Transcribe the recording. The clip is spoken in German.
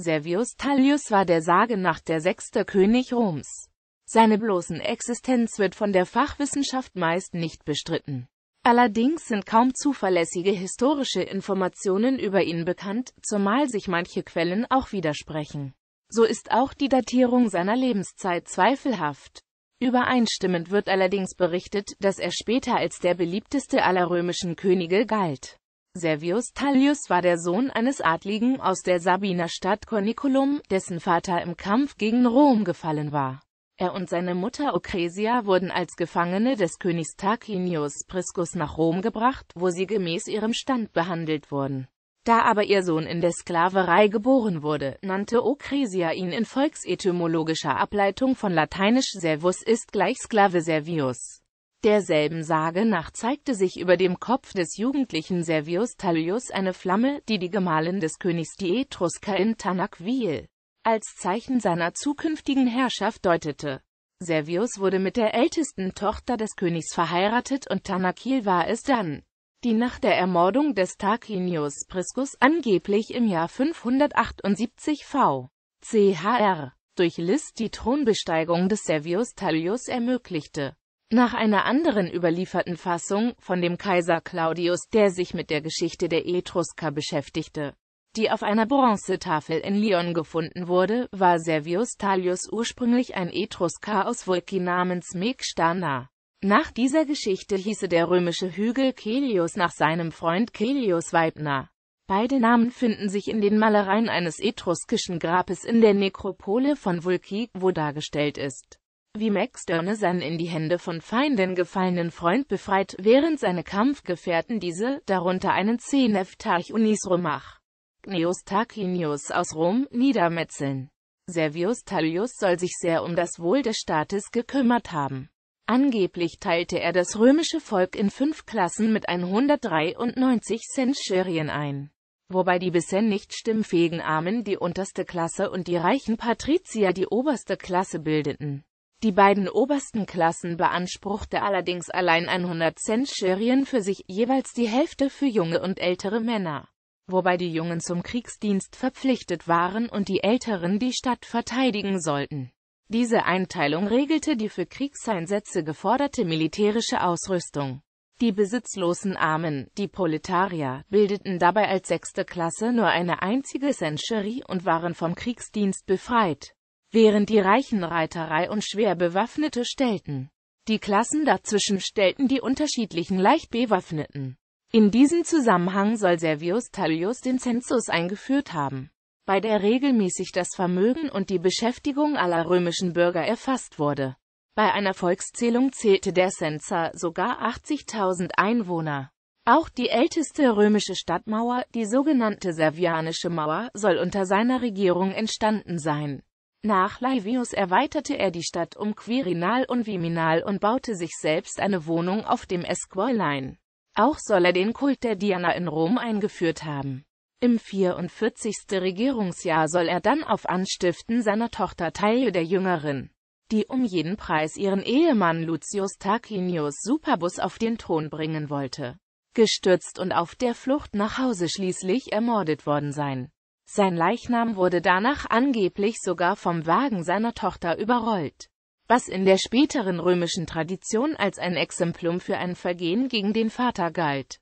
Servius Tullius war der Sage nach der sechste König Roms. Seine bloßen Existenz wird von der Fachwissenschaft meist nicht bestritten. Allerdings sind kaum zuverlässige historische Informationen über ihn bekannt, zumal sich manche Quellen auch widersprechen. So ist auch die Datierung seiner Lebenszeit zweifelhaft. Übereinstimmend wird allerdings berichtet, dass er später als der beliebteste aller römischen Könige galt. Servius Tullius war der Sohn eines Adligen aus der Sabinerstadt Corniculum, dessen Vater im Kampf gegen Rom gefallen war. Er und seine Mutter Ocresia wurden als Gefangene des Königs Tarquinius Priscus nach Rom gebracht, wo sie gemäß ihrem Stand behandelt wurden. Da aber ihr Sohn in der Sklaverei geboren wurde, nannte Ocresia ihn in volksetymologischer Ableitung von lateinisch servus ist gleich Sklave Servius. Derselben Sage nach zeigte sich über dem Kopf des jugendlichen Servius Tullius eine Flamme, die die Gemahlin des Königs die Etrusker in Tanaquil als Zeichen seiner zukünftigen Herrschaft deutete. Servius wurde mit der ältesten Tochter des Königs verheiratet und Tanaquil war es dann, die nach der Ermordung des Tarquinius Priscus angeblich im Jahr 578 v. chr. durch List die Thronbesteigung des Servius Tullius ermöglichte nach einer anderen überlieferten Fassung von dem Kaiser Claudius, der sich mit der Geschichte der Etrusker beschäftigte, die auf einer Bronzetafel in Lyon gefunden wurde, war Servius Talius ursprünglich ein Etrusker aus Vulki namens Megstana. Nach dieser Geschichte hieße der römische Hügel Celius nach seinem Freund Celius Weibner. Beide Namen finden sich in den Malereien eines etruskischen Grabes in der Nekropole von Vulki, wo dargestellt ist wie Max Dörnesan in die Hände von Feinden gefallenen Freund befreit, während seine Kampfgefährten diese, darunter einen Zeneftarch Unisromach, Gneus Tarquinius aus Rom, niedermetzeln. Servius Tullius soll sich sehr um das Wohl des Staates gekümmert haben. Angeblich teilte er das römische Volk in fünf Klassen mit 193 Centurien ein wobei die bisher nicht stimmfähigen Armen die unterste Klasse und die reichen Patrizier die oberste Klasse bildeten. Die beiden obersten Klassen beanspruchte allerdings allein 100 Cent Centurien für sich, jeweils die Hälfte für junge und ältere Männer, wobei die Jungen zum Kriegsdienst verpflichtet waren und die Älteren die Stadt verteidigen sollten. Diese Einteilung regelte die für Kriegseinsätze geforderte militärische Ausrüstung. Die besitzlosen Armen, die Proletarier, bildeten dabei als sechste Klasse nur eine einzige Centurie und waren vom Kriegsdienst befreit während die Reichenreiterei und schwer bewaffnete stellten. Die Klassen dazwischen stellten die unterschiedlichen leicht bewaffneten. In diesem Zusammenhang soll Servius Tullius den Zensus eingeführt haben, bei der regelmäßig das Vermögen und die Beschäftigung aller römischen Bürger erfasst wurde. Bei einer Volkszählung zählte der Zensor sogar 80.000 Einwohner. Auch die älteste römische Stadtmauer, die sogenannte Servianische Mauer, soll unter seiner Regierung entstanden sein. Nach Livius erweiterte er die Stadt um Quirinal und Viminal und baute sich selbst eine Wohnung auf dem Esquiline. Auch soll er den Kult der Diana in Rom eingeführt haben. Im 44. Regierungsjahr soll er dann auf Anstiften seiner Tochter Taille der Jüngeren, die um jeden Preis ihren Ehemann Lucius Tarquinius Superbus auf den Thron bringen wollte, gestürzt und auf der Flucht nach Hause schließlich ermordet worden sein. Sein Leichnam wurde danach angeblich sogar vom Wagen seiner Tochter überrollt, was in der späteren römischen Tradition als ein Exemplum für ein Vergehen gegen den Vater galt